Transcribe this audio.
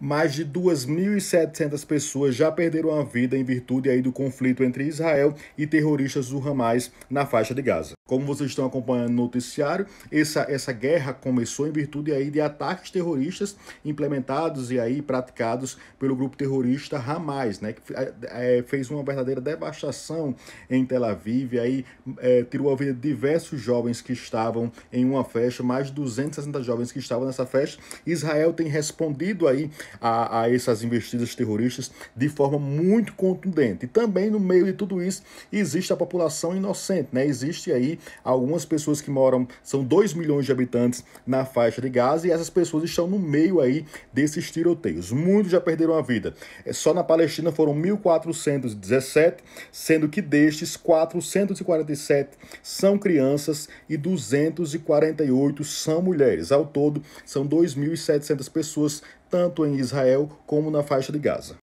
mais de 2.700 pessoas já perderam a vida em virtude aí do conflito entre Israel e terroristas do Hamas na faixa de Gaza. Como vocês estão acompanhando no noticiário, essa, essa guerra começou em virtude aí de ataques terroristas implementados e aí praticados pelo grupo terrorista Hamas, né, que é, fez uma verdadeira devastação em Tel Aviv, e aí é, tirou a vida de diversos jovens que estavam em uma festa, mais de 260 jovens que estavam nessa festa. Israel tem respondido aí a, a essas investidas terroristas de forma muito contundente. E também no meio de tudo isso existe a população inocente, né? Existe aí algumas pessoas que moram, são 2 milhões de habitantes na faixa de Gaza e essas pessoas estão no meio aí desses tiroteios. Muitos já perderam a vida. É, só na Palestina foram 1.417, sendo que destes 447 são crianças e 248 são mulheres. Ao todo, são 2.700 pessoas tanto em Israel como na faixa de Gaza.